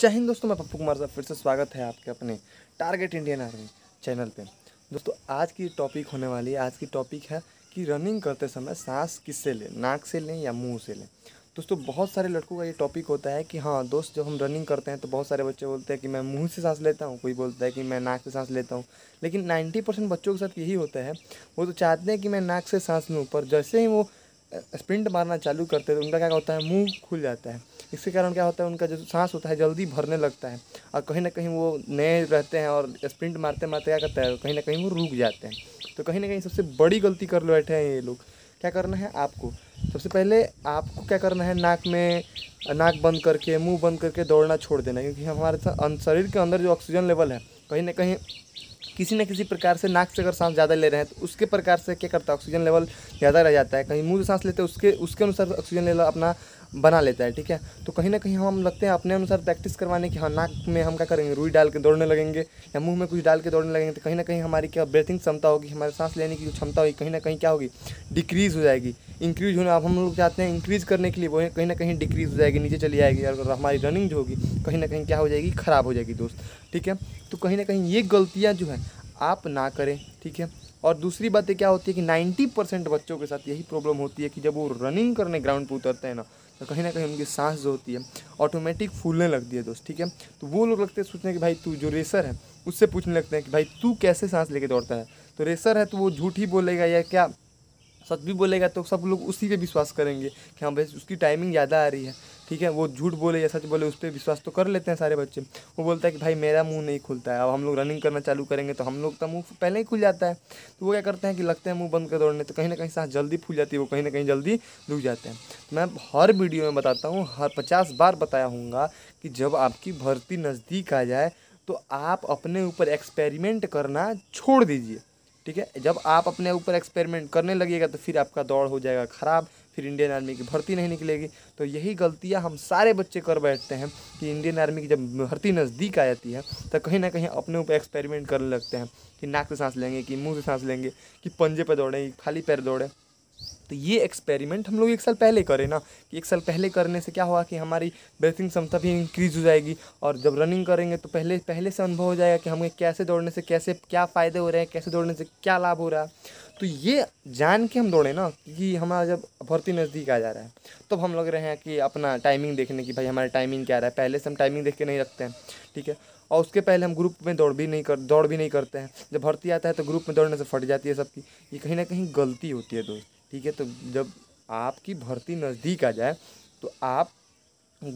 जय हिंद दोस्तों मैं पप्पू कुमार साहब फिर से स्वागत है आपके अपने टारगेट इंडियन आर्मी चैनल पे दोस्तों आज की टॉपिक होने वाली है आज की टॉपिक है कि रनिंग करते समय सांस किससे लें नाक से लें या मुंह से लें दोस्तों बहुत सारे लड़कों का ये टॉपिक होता है कि हाँ दोस्त जब हम रनिंग करते हैं तो बहुत सारे बच्चे बोलते हैं कि मैं मुँह से सांस लेता हूँ कोई बोलता है कि मैं नाक से सांस लेता हूँ लेकिन नाइन्टी परसेंट बच्चों के साथ यही होता है वो तो चाहते हैं कि मैं नाक से सांस लूँ पर जैसे ही वो स्प्रिंट मारना चालू करते हैं तो उनका क्या होता है मुंह खुल जाता है इसके कारण क्या होता है उनका जो सांस होता है जल्दी भरने लगता है और कहीं ना कहीं वो नए रहते हैं और स्प्रिंट मारते मारते क्या करता है कहीं ना कहीं वो रुक जाते हैं तो कहीं ना कहीं सबसे बड़ी गलती कर बैठे हैं ये लोग क्या करना है आपको सबसे पहले आपको क्या करना है नाक में नाक बंद करके मुंह बंद करके दौड़ना छोड़ देना क्योंकि हमारे अं, शरीर के अंदर जो ऑक्सीजन लेवल है कहीं ना कहीं किसी न किसी प्रकार से नाक से अगर सांस ज़्यादा ले रहे हैं तो उसके प्रकार से क्या करता है ऑक्सीजन लेवल ज़्यादा रह जाता है कहीं मुँह से सांस लेते हैं उसके उसके अनुसार ऑक्सीजन लेवल अपना बना लेता है ठीक है तो कहीं ना कहीं हम लगते हैं अपने अनुसार प्रैक्टिस करवाने की हाँ नाक में हम क्या करेंगे रुई डाल के दौड़ने लगेंगे या मुंह में कुछ डाल के दौड़ने लगेंगे तो कहीं ना कहीं हमारी क्या ब्रेथिंग क्षमता होगी हमारे सांस लेने की जो क्षमता होगी कहीं ना कहीं क्या होगी डिक्रीज़ हो जाएगी इंक्रीज होना अब हम लोग चाहते हैं इंक्रीज़ करने के लिए वो कहीं ना कहीं डिक्रीज़ हो जाएगी नीचे चली जाएगी और हमारी रनिंग जो होगी कहीं ना कहीं क्या हो जाएगी ख़राब हो जाएगी दोस्त ठीक है तो कहीं ना कहीं ये गलतियाँ जो है आप ना करें ठीक है और दूसरी बातें क्या होती है कि 90 परसेंट बच्चों के साथ यही प्रॉब्लम होती है कि जब वो रनिंग करने ग्राउंड पर उतरते हैं ना कहीं ना कहीं उनकी सांस जो होती है ऑटोमेटिक फूलने लगती है दोस्त ठीक है तो वो लोग लगते हैं सोचने कि भाई तू जो रेसर है उससे पूछने लगते हैं कि भाई तू कैसे सांस लेके दौड़ता है तो रेसर है तो वो झूठ ही बोलेगा या क्या सच भी बोलेगा तो सब लोग उसी पे विश्वास करेंगे कि हाँ भाई उसकी टाइमिंग ज़्यादा आ रही है ठीक है वो झूठ बोले या सच बोले उस पर विश्वास तो कर लेते हैं सारे बच्चे वो बोलता है कि भाई मेरा मुंह नहीं खुलता है अब हम लोग रनिंग करना चालू करेंगे तो हम लोग का मुंह पहले ही खुल जाता है तो वो क्या करते हैं कि लगते हैं मुंह बंद कर दौड़ने तो कहीं ना कहीं सांस जल्दी फूल जाती है वो कहीं ना कहीं जल्दी रुक जाते हैं तो मैं हर वीडियो में बताता हूँ हर पचास बार बताया हूँ कि जब आपकी भर्ती नज़दीक आ जाए तो आप अपने ऊपर एक्सपेरिमेंट करना छोड़ दीजिए ठीक है जब आप अपने ऊपर एक्सपेरिमेंट करने लगेगा तो फिर आपका दौड़ हो जाएगा ख़राब फिर इंडियन आर्मी की भर्ती नहीं निकलेगी तो यही गलतियाँ हम सारे बच्चे कर बैठते हैं कि इंडियन आर्मी की जब भर्ती नज़दीक आ जाती है तो कहीं ना कहीं अपने ऊपर एक्सपेरिमेंट करने लगते हैं कि नाक से सांस लेंगे कि मुंह से सांस लेंगे कि पंजे पर दौड़ें खाली पैर दौड़ें तो ये एक्सपेरिमेंट हम लोग एक साल पहले करें ना कि एक साल पहले करने से क्या होगा कि हमारी ब्रेथिंग क्षमता भी इंक्रीज़ हो जाएगी और जब रनिंग करेंगे तो पहले पहले से अनुभव हो जाएगा कि हमें कैसे दौड़ने से कैसे क्या फ़ायदे हो रहे हैं कैसे दौड़ने से क्या लाभ हो रहा है तो ये जान के हम दौड़े ना कि हमारा जब भर्ती नज़दीक आ जा रहा है तब तो हम लग रहे हैं कि अपना टाइमिंग देखने की भाई हमारा टाइमिंग क्या रहा है पहले से हम टाइमिंग देख के नहीं रखते हैं ठीक है और उसके पहले हम ग्रुप में दौड़ भी नहीं कर दौड़ भी नहीं करते हैं जब भर्ती आता है तो ग्रुप में दौड़ने से फट जाती है सबकी ये कहीं ना कहीं गलती होती है दोस्त ठीक है तो जब आपकी भर्ती नज़दीक आ जाए तो आप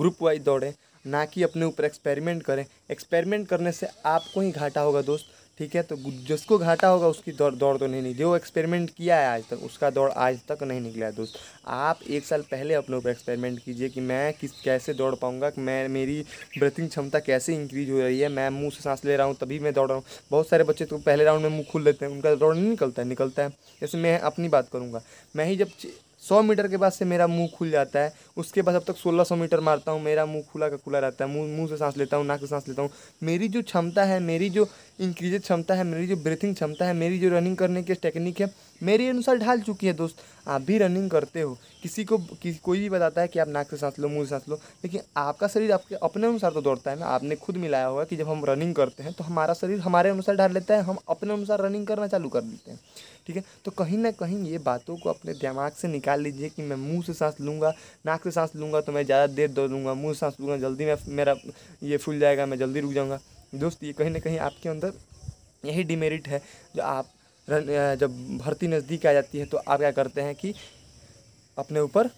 ग्रुप वाइज दौड़ें ना कि अपने ऊपर एक्सपेरिमेंट करें एक्सपेरिमेंट करने से आपको ही घाटा होगा दोस्त ठीक है तो जिसको घाटा होगा उसकी दौड़ दौड़ तो नहीं निकली वो एक्सपेरिमेंट किया है आज तक उसका दौड़ आज तक नहीं निकला है दोस्त आप एक साल पहले अपने ऊपर एक्सपेरिमेंट कीजिए कि मैं किस कैसे दौड़ पाऊँगा मैं मेरी ब्रीथिंग क्षमता कैसे इंक्रीज हो रही है मैं मुँह से सांस ले रहा हूँ तभी मैं दौड़ रहा हूँ बहुत सारे बच्चे तो पहले राउंड में मुँह खुल लेते हैं उनका दौड़ नहीं निकलता है निकलता है जैसे मैं अपनी बात करूँगा मैं ही जब सौ मीटर के बाद से मेरा मुंह खुल जाता है उसके बाद अब तक सोलह सौ मीटर मारता हूँ मेरा मुंह खुला का खुला रहता है मुंह मुंह से सांस लेता हूँ नाक से सांस लेता हूँ मेरी जो क्षमता है मेरी जो इंक्रीज क्षमता है मेरी जो ब्रीथिंग क्षमता है मेरी जो रनिंग करने की टेक्निक है मेरे अनुसार ढाल चुकी है दोस्त आप भी रनिंग करते हो किसी को कि, कोई भी बताता है कि आप नाक से सांस लो मुँह से सांस लो लेकिन आपका शरीर आपके अपने अनुसार तो दौड़ता है ना आपने खुद मिलाया होगा कि जब हम रनिंग करते हैं तो हमारा शरीर हमारे अनुसार ढाल लेता है हम अपने अनुसार रनिंग करना चालू कर देते हैं ठीक है तो कहीं ना कहीं ये बातों को अपने दिमाग से निकाल निकाल लीजिए कि मैं मुंह से सांस लूँगा नाक से सांस लूँगा तो मैं ज़्यादा देर दौड़ लूँगा मुँह से सांस लूँगा जल्दी मैं मेरा ये फूल जाएगा मैं जल्दी रुक जाऊँगा दोस्त ये कहीं ना कहीं आपके अंदर यही डिमेरिट है जो आप जब भर्ती नज़दीक आ जाती है तो आप क्या करते हैं कि अपने ऊपर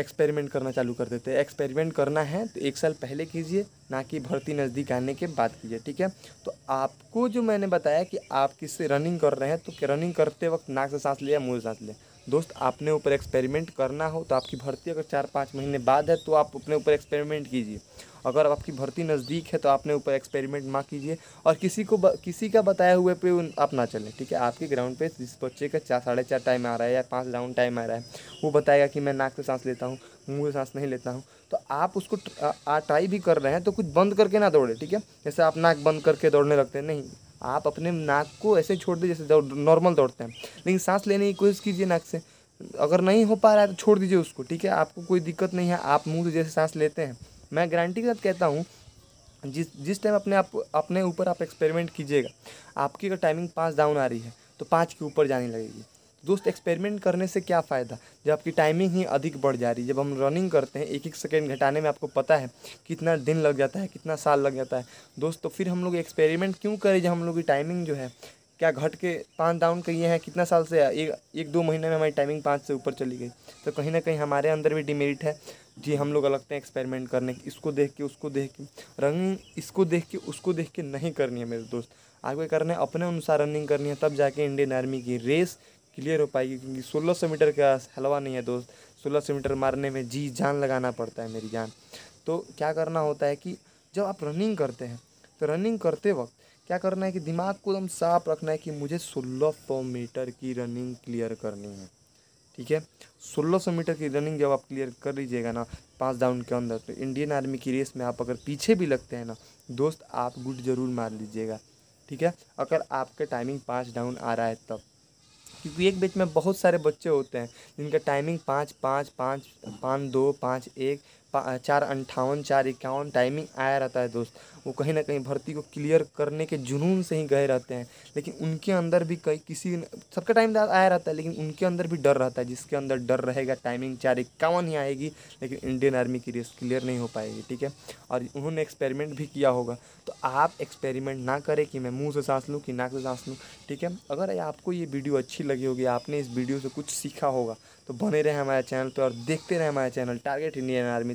एक्सपेरिमेंट करना चालू कर देते हैं एक्सपेरिमेंट करना है तो एक साल पहले कीजिए ना कि भर्ती नज़दीक आने के बाद कीजिए ठीक है तो आपको जो मैंने बताया कि आप किससे रनिंग कर रहे हैं तो रनिंग करते वक्त नाक से सांस लिया मुँह से सांस लिया दोस्त आपने ऊपर एक्सपेरिमेंट करना हो तो आपकी भर्ती अगर चार पाँच महीने बाद है तो आप अपने ऊपर एक्सपेरिमेंट कीजिए अगर आपकी भर्ती नज़दीक है तो आपने ऊपर एक्सपेरिमेंट ना कीजिए और किसी को किसी का बताए हुए पे आप ना चलें ठीक है आपके ग्राउंड पे जिस बच्चे का चार साढ़े चार टाइम आ रहा है या पाँच राउंड टाइम आ रहा है वो बताएगा कि मैं नाक से सांस लेता हूँ मुँह से सांस नहीं लेता हूँ तो आप उसको ट्राई भी कर रहे हैं तो कुछ बंद करके ना दौड़े ठीक है जैसे आप नाक बंद करके दौड़ने लगते हैं नहीं आप अपने नाक को ऐसे छोड़ दीजिए जैसे नॉर्मल दौड़ते हैं लेकिन सांस लेने की कोशिश कीजिए नाक से अगर नहीं हो पा रहा है तो छोड़ दीजिए उसको ठीक है आपको कोई दिक्कत नहीं है आप मुँह से जैसे सांस लेते हैं मैं गारंटी के साथ कहता हूँ जिस जिस टाइम अपने आप अपने ऊपर आप एक्सपेरिमेंट कीजिएगा आपकी अगर टाइमिंग पाँच डाउन आ रही है तो पाँच के ऊपर जाने लगेगी दोस्त एक्सपेरिमेंट करने से क्या फ़ायदा जब आपकी टाइमिंग ही अधिक बढ़ जा रही है जब हम रनिंग करते हैं एक एक सेकेंड घटाने में आपको पता है कितना दिन लग जाता है कितना साल लग जाता है दोस्त तो फिर हम लोग एक्सपेरिमेंट क्यों करें जब हम लोग की टाइमिंग जो है क्या घट के पाँच डाउन किए हैं कितना साल से एक एक दो महीने में हमारी टाइमिंग पाँच से ऊपर चली गई तो कहीं ना कहीं हमारे अंदर भी डिमेरिट है जी हम लोग लगते हैं एक्सपेरिमेंट करने की इसको देख के उसको देख के रनिंग इसको देख के उसको देख के नहीं करनी है मेरे दोस्त आगे करना है अपने अनुसार रनिंग करनी है तब जाके इंडियन आर्मी की रेस क्लियर हो पाएगी क्योंकि सोलह सौ मीटर का हलवा नहीं है दोस्त सोलह सौ मीटर मारने में जी जान लगाना पड़ता है मेरी जान तो क्या करना होता है कि जब आप रनिंग करते हैं तो रनिंग करते वक्त क्या करना है कि दिमाग को एकदम साफ रखना है कि मुझे सोलह सौ मीटर की रनिंग क्लियर करनी है ठीक है सोलह सौ मीटर की रनिंग जब आप क्लियर कर लीजिएगा ना पाँच डाउन के अंदर तो इंडियन आर्मी की रेस में आप अगर पीछे भी लगते हैं ना दोस्त आप गुड जरूर मार लीजिएगा ठीक है अगर आपके टाइमिंग पाँच डाउन आ रहा है तब क्योंकि एक बैच में बहुत सारे बच्चे होते हैं जिनका टाइमिंग पाँच पाँच पाँच पाँच दो पाँच एक चार अंठावन चार इक्यावन टाइमिंग आया रहता है दोस्त वो कहीं ना कहीं भर्ती को क्लियर करने के जुनून से ही गए रहते हैं लेकिन उनके अंदर भी कई किसी सबका टाइम आया रहता है लेकिन उनके अंदर भी डर रहता है जिसके अंदर डर रहेगा टाइमिंग चार इक्यावन ही आएगी लेकिन इंडियन आर्मी की रेस क्लियर नहीं हो पाएगी ठीक है और उन्होंने एक्सपेरिमेंट भी किया होगा तो आप एक्सपेरिमेंट ना करें कि मैं मुँह से सांस लूँ कि नाक से सांस लूँ ठीक है अगर आपको ये वीडियो अच्छी लगी होगी आपने इस वीडियो से कुछ सीखा होगा तो बने रहे हमारे चैनल पर और देखते रहे हमारे चैनल टारगेट इंडियन आर्मी